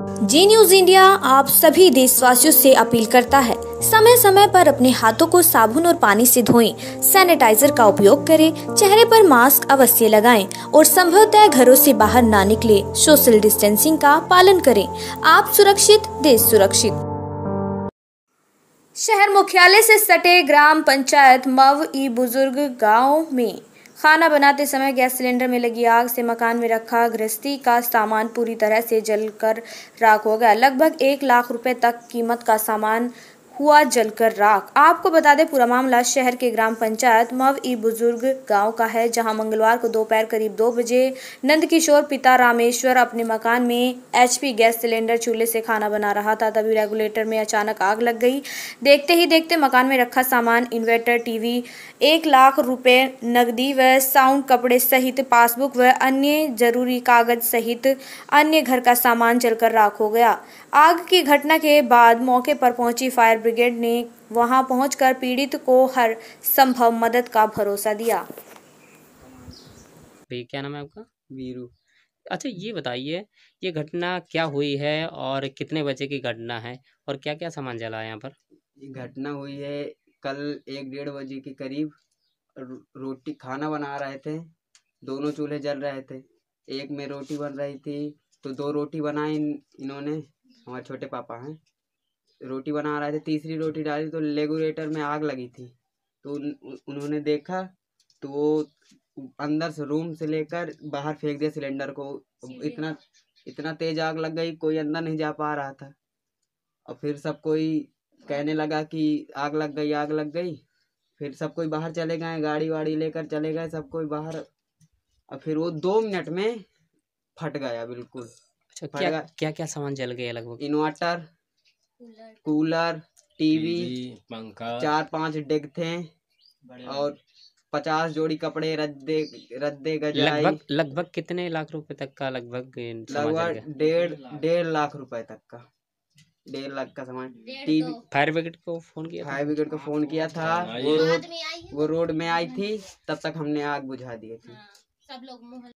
जी news India आप सभी देशवासियों से अपील करता है समय समय पर अपने हाथों को साबुन और पानी से धोएं, सैनिटाइजर का उपयोग करें चेहरे पर मास्क अवश्य लगाएं और संभवतः घरों से बाहर ना निकले सोशल डिस्टेंसिंग का पालन करें आप सुरक्षित देश सुरक्षित शहर मुख्यालय से सटे ग्राम पंचायत मव ई बुजुर्ग गाँव में खाना बनाते समय गैस सिलेंडर में लगी आग से मकान में रखा गृहस्थी का सामान पूरी तरह से जलकर राख हो गया लगभग एक लाख रुपए तक कीमत का सामान हुआ जलकर राख आपको बता दें पूरा मामला शहर के ग्राम पंचायत मव ई बुजुर्ग गांव का है जहां मंगलवार को दोपहर करीब दो बजे नंदकिशोर पिता रामेश्वर अपने मकान में एचपी गैस सिलेंडर चूल्हे से खाना बना रहा था तभी रेगुलेटर में अचानक आग लग गई देखते ही देखते मकान में रखा सामान इन्वर्टर टीवी एक लाख रुपए नकदी व साउंड कपड़े सहित पासबुक व अन्य जरूरी कागज सहित अन्य घर का सामान जलकर राख हो गया आग की घटना के बाद मौके पर पहुंची फायर ब्रिगेड ने वहां पहुंचकर पीड़ित को हर संभव मदद का भरोसा दिया भाई क्या नाम है आपका वीरू अच्छा ये बताइए ये घटना क्या हुई है और कितने बजे की घटना है और क्या क्या सामान जला यहाँ पर ये घटना हुई है कल एक डेढ़ बजे के करीब रोटी खाना बना रहे थे दोनों चूल्हे जल रहे थे एक में रोटी बन रही थी तो दो रोटी बनाई इन, इन्होंने हमारे छोटे पापा हैं रोटी बना रहे थे तीसरी अच्छा। रोटी डाली तो लेगुलेटर में आग लगी थी तो उन, उन्होंने देखा तो वो अंदर से रूम से लेकर बाहर फेंक दिया सिलेंडर को इतना इतना तेज आग लग गई कोई अंदर नहीं जा पा रहा था और फिर सब कोई कहने लगा कि आग लग गई आग लग गई फिर सब कोई बाहर चले गए गाड़ी वाड़ी लेकर चले गए सब कोई बाहर और फिर वो दो मिनट में फट गया बिल्कुल अच्छा, फट क्या, गया क्या क्या सामान जल गया लगभग इन्वर्टर कूलर टीवी पंखा चार पांच डेग थे और पचास जोड़ी कपड़े रद्दे रद्दे गजाई लगभग लगभग कितने लाख रुपए तक का लगभग लगभग डेढ़ डेढ़ लाख रुपए तक का डेढ़ लाख का सामान टीवी फायर ब्रिगेड को तो- फोन किया फायर ब्रिगेड को फोन किया था हाँ, वो रोड वो रोड में आई थी तब तक हमने आग बुझा दी थी हाँ, सब लोग